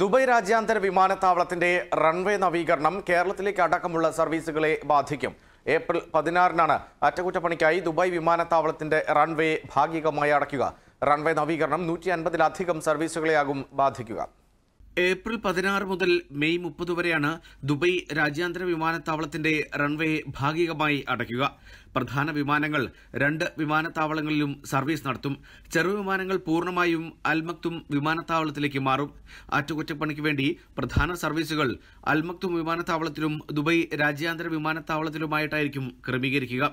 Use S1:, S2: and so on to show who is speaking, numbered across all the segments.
S1: Dubai രാജ്യാന്തര വിമാനത്താവളത്തിന്റെ runway നവീകരണം കേരളത്തിലേക്ക് അടക്കമുള്ള സർവീസുകളെ ബാധിക്കും ഏപ്രിൽ പതിനാറിനാണ് അറ്റകുറ്റപ്പണിക്കായി ദുബായ് വിമാനത്താവളത്തിന്റെ റൺവേ ഭാഗികമായി അടയ്ക്കുക റൺവേ നവീകരണം നൂറ്റി അൻപതിലധികം സർവീസുകളെയാകും ബാധിക്കുക ഏപ്രിൽ പതിനാറ് മുതൽ മെയ് മുപ്പത് വരെയാണ് ദുബൈ രാജ്യാന്തര വിമാനത്താവളത്തിന്റെ റൺവേ ഭാഗികമായി അടയ്ക്കുക പ്രധാന വിമാനങ്ങൾ രണ്ട് വിമാനത്താവളങ്ങളിലും സർവീസ് നടത്തും ചെറു വിമാനങ്ങൾ പൂർണ്ണമായും അൽമക്തും വിമാനത്താവളത്തിലേക്ക് മാറും അറ്റകുറ്റപ്പണിക്ക് വേണ്ടി പ്രധാന സർവീസുകൾ അൽമക്തും വിമാനത്താവളത്തിലും ദുബൈ രാജ്യാന്തര വിമാനത്താവളത്തിലുമായിട്ടായിരിക്കും ക്രമീകരിക്കുക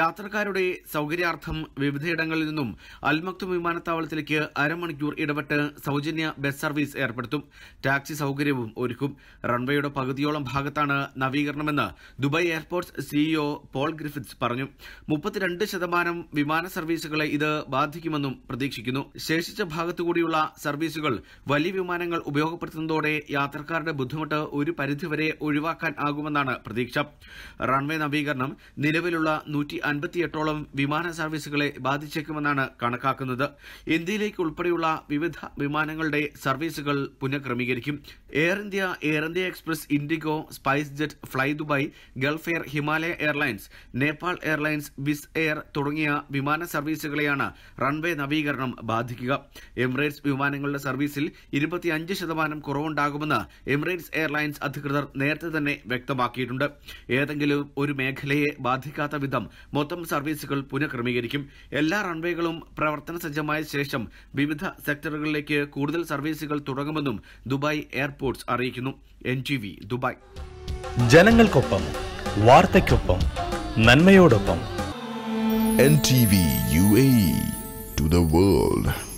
S1: യാത്രക്കാരുടെ സൌകര്യാർത്ഥം വിവിധയിടങ്ങളിൽ നിന്നും അൽമക്തും വിമാനത്താവളത്തിലേക്ക് അരമണിക്കൂർ ഇടപെട്ട് സൌജന്യ ബസ് സർവീസ് ഏർപ്പെടുത്തും ടാക്സി സൌകര്യവും ഒരുക്കും റൺവേയുടെ പകുതിയോളം ഭാഗത്താണ് നവീകരണമെന്ന് Dubai airports CEO Paul Griffiths പറഞ്ഞു മുപ്പത്തിരണ്ട് ശതമാനം വിമാന സർവീസുകളെ ഇത് ബാധിക്കുമെന്നും പ്രതീക്ഷിക്കുന്നു ശേഷിച്ച ഭാഗത്തുകൂടിയുള്ള സർവീസുകൾ വലിയ വിമാനങ്ങൾ ഉപയോഗപ്പെടുത്തുന്നതോടെ യാത്രക്കാരുടെ ബുദ്ധിമുട്ട് ഒരു പരിധിവരെ ഒഴിവാക്കാൻ ആകുമെന്നാണ് പ്രതീക്ഷ റൺവേ നവീകരണം നിലവിലുള്ള നൂറ്റി അൻപത്തിയെട്ടോളം വിമാന സർവീസുകളെ ബാധിച്ചേക്കുമെന്നാണ് കണക്കാക്കുന്നത് ഇന്ത്യയിലേക്ക് ഉൾപ്പെടെയുള്ള വിവിധ വിമാനങ്ങളുടെ സർവീസുകൾ പുനഃക്രമീകരിക്കും ക്രമീകരിക്കും Air India Air India Express IndiGo SpiceJet Fly Dubai Gulf Air Himalaya Airlines Nepal Airlines Wizz Air തുടങ്ങിയ വിമാന സർവീസുകളെയാണ് റൺവേ നവീകരണം ബാധിക്കുക എമിറേറ്റ്സ് വിമാനങ്ങളുടെ സർവീസിൽ ഇരുപത്തിയഞ്ച് ശതമാനം കുറവുണ്ടാകുമെന്ന് എമിറേറ്റ്സ് എയർലൈൻസ് അധികൃതർ നേരത്തെ തന്നെ വ്യക്തമാക്കിയിട്ടുണ്ട് ഏതെങ്കിലും ഒരു മേഖലയെ ബാധിക്കാത്ത വിധം മൊത്തം സർവീസുകൾ പുനഃക്രമീകരിക്കും എല്ലാ റൺവേകളും പ്രവർത്തന സജ്ജമായ ശേഷം വിവിധ സെക്ടറുകളിലേക്ക് കൂടുതൽ സർവീസുകൾ തുടങ്ങുമെന്നും ദുബായ് എയർപോർട്ട്സ് അറിയിക്കുന്നു എൻ ദുബായ് ജനങ്ങൾക്കൊപ്പം വാർത്തയ്ക്കൊപ്പം നന്മയോടൊപ്പം N T V U A to the world